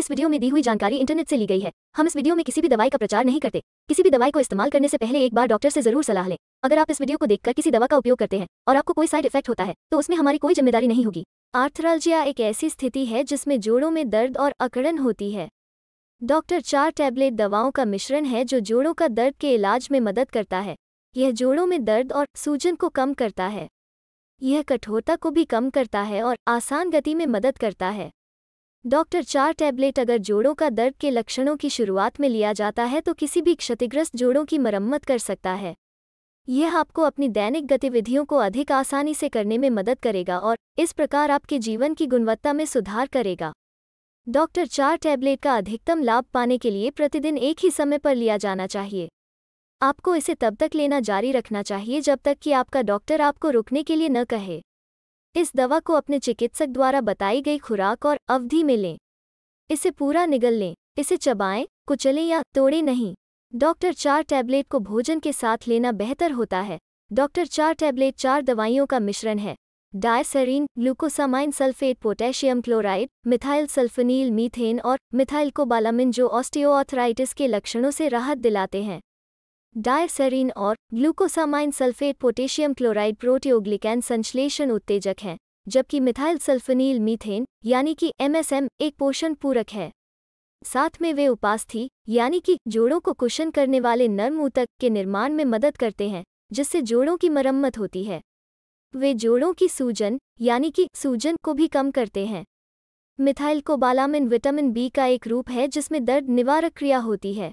इस वीडियो में दी हुई जानकारी इंटरनेट से ली गई है हम इस वीडियो में किसी भी दवाई का प्रचार नहीं करते किसी भी दवाई को इस्तेमाल करने से पहले एक बार डॉक्टर से जरूर सलाह लें अगर आप इस वीडियो को देखकर किसी दवा का उपयोग करते हैं और आपको कोई साइड इफेक्ट होता है तो उसमें हमारी कोई जिम्मेदारी नहीं होगी आर्थराल्जिया एक ऐसी स्थिति है जिसमें जोड़ों में दर्द और अकड़न होती है डॉक्टर चार टैबलेट दवाओं का मिश्रण है जो जोड़ों का दर्द के इलाज में मदद करता है यह जोड़ों में दर्द और सूजन को कम करता है यह कठोरता को भी कम करता है और आसान गति में मदद करता है डॉक्टर चार टैबलेट अगर जोड़ों का दर्द के लक्षणों की शुरुआत में लिया जाता है तो किसी भी क्षतिग्रस्त जोड़ों की मरम्मत कर सकता है यह आपको अपनी दैनिक गतिविधियों को अधिक आसानी से करने में मदद करेगा और इस प्रकार आपके जीवन की गुणवत्ता में सुधार करेगा डॉक्टर चार टैबलेट का अधिकतम लाभ पाने के लिए प्रतिदिन एक ही समय पर लिया जाना चाहिए आपको इसे तब तक लेना जारी रखना चाहिए जब तक कि आपका डॉक्टर आपको रुकने के लिए न कहे इस दवा को अपने चिकित्सक द्वारा बताई गई खुराक और अवधि में लें इसे पूरा निगल लें इसे चबाएं कुचलें या तोड़ें नहीं डॉक्टर चार टैबलेट को भोजन के साथ लेना बेहतर होता है डॉक्टर चार टैबलेट चार दवाइयों का मिश्रण है diacerein glucosamine sulphate potassium chloride methyl sulphonyl methane और मिथाइल कोबालामिन जो ऑस्टियोऑथराइटिस के लक्षणों से राहत दिलाते हैं डायसेरीन और glucosamine sulphate potassium chloride proteoglycan संश्लेषण उत्तेजक हैं जबकि मिथाइल सल्फनील मीथेन यानी कि एमएसएम एक पोषण पूरक है साथ में वे उपास्थी यानी कि जोड़ों को कुशन करने वाले नर्म ऊतक के निर्माण में मदद करते हैं जिससे जोड़ों की मरम्मत होती है वे जोड़ों की सूजन यानी कि सूजन को भी कम करते हैं मिथाइल कोबालामिन विटामिन बी का एक रूप है जिसमें दर्द निवारक क्रिया होती है